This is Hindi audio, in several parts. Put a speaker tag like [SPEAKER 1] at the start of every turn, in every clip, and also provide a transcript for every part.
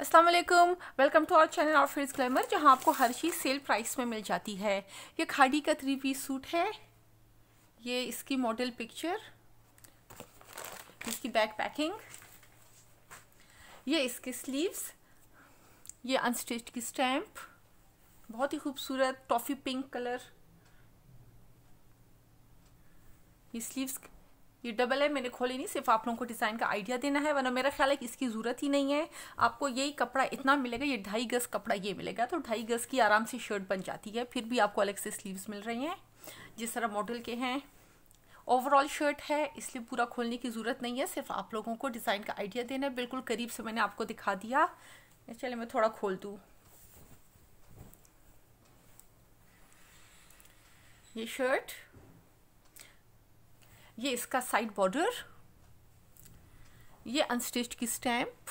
[SPEAKER 1] Aslam welcome to our channel of fridge glamour जहाँ आपको हर चीज़ सेल प्राइस में मिल जाती है ये खाड़ी का थ्री पीस सूट है ये इसकी मॉडल पिक्चर इसकी बैक पैकिंग ये इसके स्लीव्स ये अनस्टिच की स्टैम्प बहुत ही खूबसूरत टॉफ़ी पिंक कलर ये स्लीव्स ये डबल है मैंने खोली नहीं सिर्फ आप लोगों को डिज़ाइन का आइडिया देना है वरना मेरा ख्याल है कि इसकी ज़रूरत ही नहीं है आपको यही कपड़ा इतना मिलेगा ये ढाई गज़ कपड़ा ये मिलेगा तो ढाई गज़ की आराम से शर्ट बन जाती है फिर भी आपको अलग से स्लीव्स मिल रही हैं जिस तरह मॉडल के हैं ओवरऑल शर्ट है इसलिए पूरा खोलने की ज़रूरत नहीं है सिर्फ आप लोगों को डिज़ाइन का आइडिया देना है बिल्कुल करीब से मैंने आपको दिखा दिया चले मैं थोड़ा खोल दूँ ये शर्ट ये इसका साइड बॉर्डर ये अनस्टिच की स्टैम्प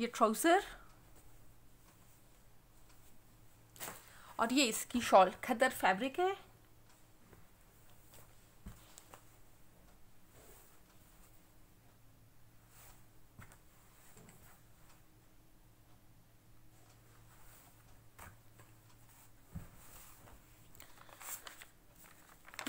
[SPEAKER 1] ये ट्राउज़र और ये इसकी शॉल खदर फैब्रिक है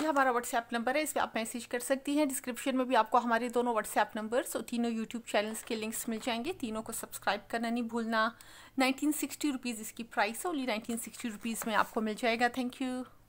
[SPEAKER 1] ये हमारा व्हाट्सएप नंबर है इस पर आप मैसेज कर सकती हैं डिस्क्रिप्शन में भी आपको हमारे दोनों व्हाट्सएप नंबर्स और तीनों यूट्यूब चैनल्स के लिंक्स मिल जाएंगे तीनों को सब्सक्राइब करना नहीं भूलना नाइनटीन सिक्सटी रुपीज़ इसकी प्राइस है ओनली नाइनटीन सिक्सटी रुपीज़ में आपको मिल जाएगा थैंक यू